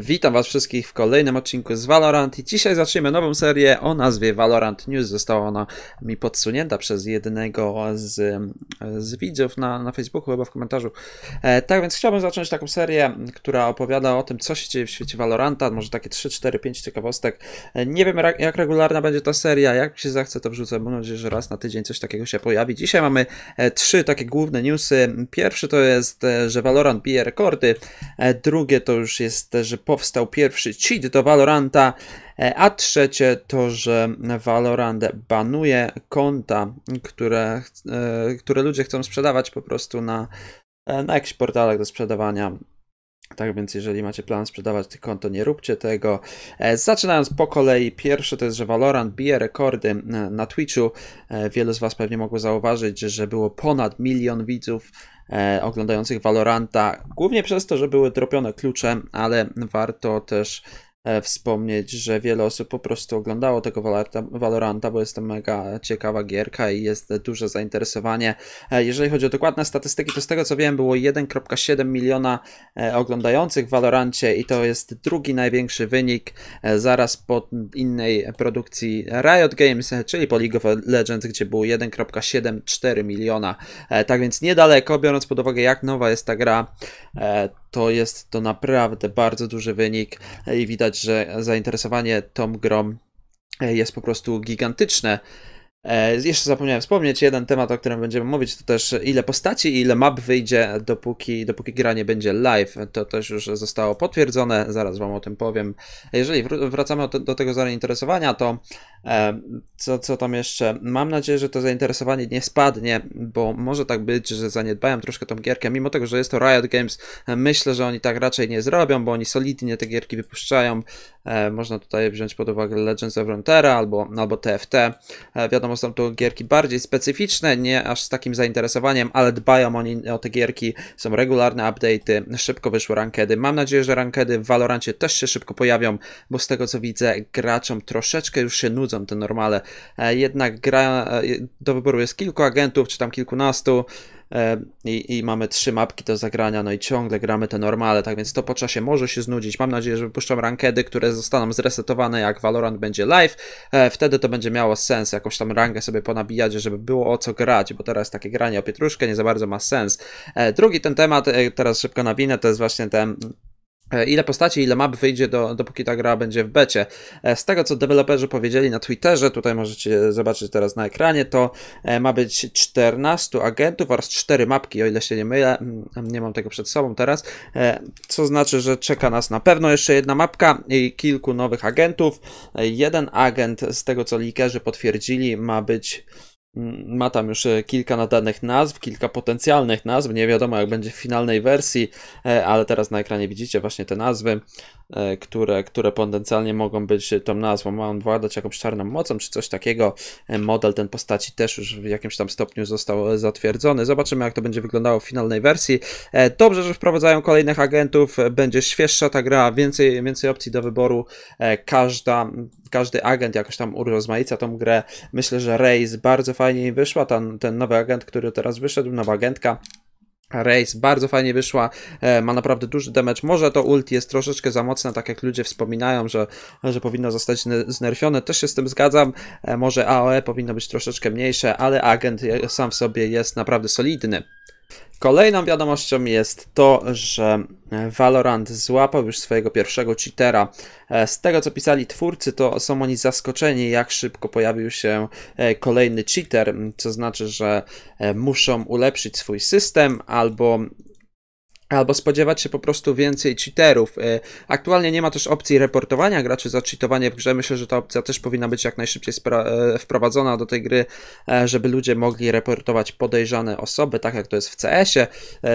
Witam was wszystkich w kolejnym odcinku z Valorant i dzisiaj zaczniemy nową serię o nazwie Valorant News. Została ona mi podsunięta przez jednego z, z widzów na, na Facebooku, chyba w komentarzu. E, tak więc chciałbym zacząć taką serię, która opowiada o tym, co się dzieje w świecie Valoranta, może takie 3, 4, 5 ciekawostek. E, nie wiem jak regularna będzie ta seria, jak się zachce to wrzucę, mam nadzieję, że raz na tydzień coś takiego się pojawi. Dzisiaj mamy e, trzy takie główne newsy. Pierwszy to jest, e, że Valorant bije rekordy, e, drugie to już jest, że powstał pierwszy cheat do Valoranta, e, a trzecie to, że Valorant banuje konta, które, e, które ludzie chcą sprzedawać po prostu na, e, na jakichś portalach do sprzedawania tak więc, jeżeli macie plan sprzedawać tych konto, nie róbcie tego. Zaczynając po kolei, Pierwsze to jest, że Valorant bije rekordy na Twitchu. Wielu z Was pewnie mogło zauważyć, że było ponad milion widzów E, oglądających Valoranta, głównie przez to, że były dropione klucze, ale warto też E, wspomnieć, że wiele osób po prostu oglądało tego Valoranta, bo jest to mega ciekawa gierka i jest duże zainteresowanie. E, jeżeli chodzi o dokładne statystyki, to z tego co wiem było 1,7 miliona e, oglądających w Valorancie i to jest drugi największy wynik zaraz po innej produkcji Riot Games, czyli po League of Legends, gdzie było 1,74 miliona. Tak więc niedaleko, biorąc pod uwagę jak nowa jest ta gra, to jest to naprawdę bardzo duży wynik i widać, że zainteresowanie tą grą e, jest po prostu gigantyczne. E, jeszcze zapomniałem wspomnieć jeden temat, o którym będziemy mówić, to też ile postaci i ile map wyjdzie, dopóki, dopóki gra nie będzie live. To też już zostało potwierdzone, zaraz wam o tym powiem. Jeżeli wr wracamy do, do tego zainteresowania, to e, co, co tam jeszcze? Mam nadzieję, że to zainteresowanie nie spadnie, bo może tak być, że zaniedbają troszkę tą gierkę, mimo tego, że jest to Riot Games, myślę, że oni tak raczej nie zrobią, bo oni solidnie te gierki wypuszczają. E, można tutaj wziąć pod uwagę Legends of Runeterra albo, albo TFT. E, wiadomo, są to gierki bardziej specyficzne, nie aż z takim zainteresowaniem, ale dbają oni o te gierki, są regularne update'y, szybko wyszły rankedy. Mam nadzieję, że rankedy w Valorancie też się szybko pojawią, bo z tego co widzę, graczom troszeczkę już się nudzą te normale. E, jednak gra, e, do wyboru jest kilku agentów, czy tam kilkunastu, E, i, i, mamy trzy mapki do zagrania, no i ciągle gramy te normale, tak więc to po czasie może się znudzić. Mam nadzieję, że wypuszczam rankedy, które zostaną zresetowane, jak Valorant będzie live. E, wtedy to będzie miało sens, jakąś tam rangę sobie ponabijać, żeby było o co grać, bo teraz takie granie o pietruszkę nie za bardzo ma sens. E, drugi ten temat, teraz szybko nabinę, to jest właśnie ten E, ile postaci, ile map wyjdzie, do, dopóki ta gra będzie w becie. E, z tego, co deweloperzy powiedzieli na Twitterze, tutaj możecie zobaczyć teraz na ekranie, to e, ma być 14 agentów oraz 4 mapki, o ile się nie mylę, mm, nie mam tego przed sobą teraz, co znaczy, że czeka nas na pewno jeszcze jedna mapka i kilku nowych agentów. Jeden agent, z tego co likerzy potwierdzili, ma być Mm, ma tam już e, kilka nadanych nazw, kilka potencjalnych nazw. Nie wiadomo, jak będzie w finalnej wersji, e, ale teraz na ekranie widzicie właśnie te nazwy. E, które, które potencjalnie mogą być tą nazwą. Ma on władać jakąś czarną mocą czy coś takiego. E, model ten postaci też już w jakimś tam stopniu został e, zatwierdzony. Zobaczymy, jak to będzie wyglądało w finalnej wersji. Dobrze, że wprowadzają kolejnych agentów. Będzie świeższa ta gra, więcej, więcej opcji do wyboru. Każda, każdy agent jakoś tam urozmaica tą grę. Myślę, że Race bardzo fajnie wyszła. Ten, ten nowy agent, który teraz wyszedł, nowa agentka Race bardzo fajnie wyszła, e, ma naprawdę duży damage. Może to ult jest troszeczkę za mocne, tak jak ludzie wspominają, że, że powinno zostać znerfione. Też się z tym zgadzam. E, może AOE powinno być troszeczkę mniejsze, ale agent e, sam w sobie jest naprawdę solidny. Kolejną wiadomością jest to, że e, Valorant złapał już swojego pierwszego cheatera. E, z tego co pisali twórcy, to są oni zaskoczeni, jak szybko pojawił się e, kolejny cheater, co znaczy, że muszą ulepszyć swój system albo albo spodziewać się po prostu więcej cheaterów. E, aktualnie nie ma też opcji reportowania graczy za cheatowanie w grze. Myślę, że ta opcja też powinna być jak najszybciej e, wprowadzona do tej gry, e, żeby ludzie mogli reportować podejrzane osoby, tak jak to jest w CS-ie.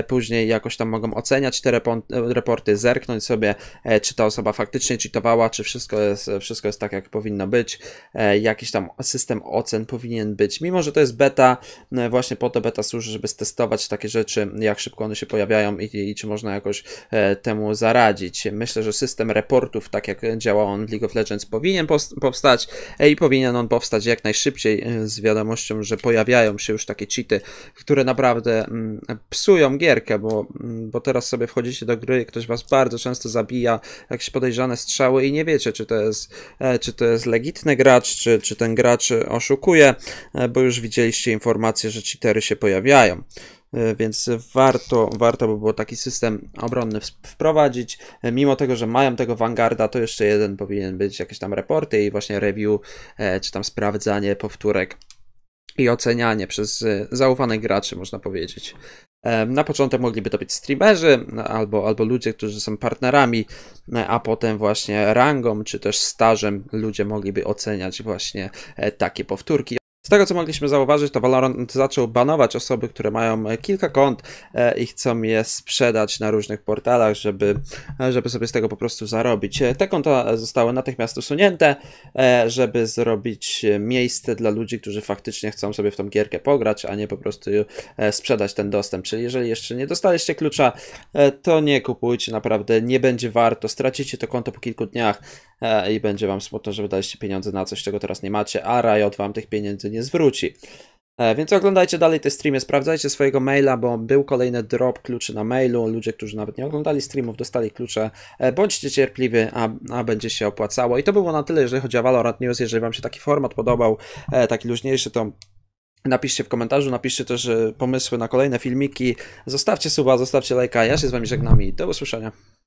Później jakoś tam mogą oceniać te reporty, zerknąć sobie, czy ta osoba faktycznie cheatowała, czy wszystko jest, wszystko jest tak, jak powinno być. Jakiś tam system ocen powinien być. Mimo, że to jest beta, właśnie po to beta służy, żeby testować takie rzeczy, jak szybko one się pojawiają i i czy można jakoś e, temu zaradzić. Myślę, że system reportów, tak jak działa on w League of Legends, powinien powstać e, i powinien on powstać jak najszybciej e, z wiadomością, że pojawiają się już takie cheaty, które naprawdę mm, psują gierkę, bo, mm, bo teraz sobie wchodzicie do gry, ktoś was bardzo często zabija, jakieś podejrzane strzały i nie wiecie, czy to jest, czy to jest legitny gracz, czy, czy ten gracz oszukuje, bo już widzieliście informacje, że cheatery się pojawiają. E, więc warto, warto by było taki system obronny wprowadzić. E, mimo tego, że mają tego Vanguarda, to jeszcze jeden powinien być, jakieś tam reporty i właśnie review, e, czy tam sprawdzanie powtórek i ocenianie przez zaufanych graczy, można powiedzieć. Na początek mogliby to być streamerzy no, albo, albo ludzie, którzy są partnerami, no, a potem właśnie rangą czy też stażem ludzie mogliby oceniać właśnie takie powtórki. Z tego co mogliśmy zauważyć, to Valorant zaczął banować osoby, które mają e, kilka kont e, i chcą je sprzedać na różnych portalach, żeby, e, żeby sobie z tego po prostu zarobić. Te konta zostały natychmiast usunięte, żeby zrobić miejsce dla ludzi, którzy faktycznie chcą sobie w tą gierkę pograć, a nie po prostu sprzedać ten dostęp. Czyli jeżeli jeszcze nie dostaliście klucza, to nie kupujcie, naprawdę nie będzie warto. Stracicie to konto po kilku dniach i będzie wam smutno, że wydaliście pieniądze na coś, czego teraz nie macie, a Riot wam tych pieniędzy nie zwróci. E, więc oglądajcie dalej te streamy, sprawdzajcie swojego maila, bo był kolejny drop kluczy na mailu. Ludzie, którzy nawet nie oglądali streamów, dostali klucze. E, bądźcie cierpliwi, a, a, będzie się opłacało. I to było na tyle, jeżeli chodzi o Valorant News. Jeżeli Wam się taki format podobał, e, taki luźniejszy, to Napiszcie w komentarzu, napiszcie też pomysły na kolejne filmiki. Zostawcie suba, zostawcie lajka. Ja się z Wami żegnam i do usłyszenia.